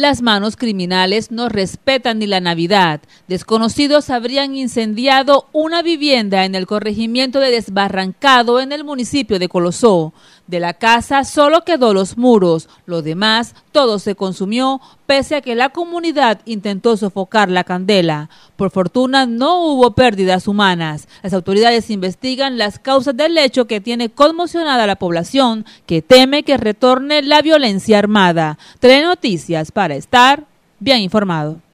Las manos criminales no respetan ni la Navidad. Desconocidos habrían incendiado una vivienda en el corregimiento de Desbarrancado en el municipio de Colosó. De la casa solo quedó los muros, lo demás todo se consumió pese a que la comunidad intentó sofocar la candela. Por fortuna no hubo pérdidas humanas. Las autoridades investigan las causas del hecho que tiene conmocionada a la población que teme que retorne la violencia armada. Tres noticias para estar bien informado.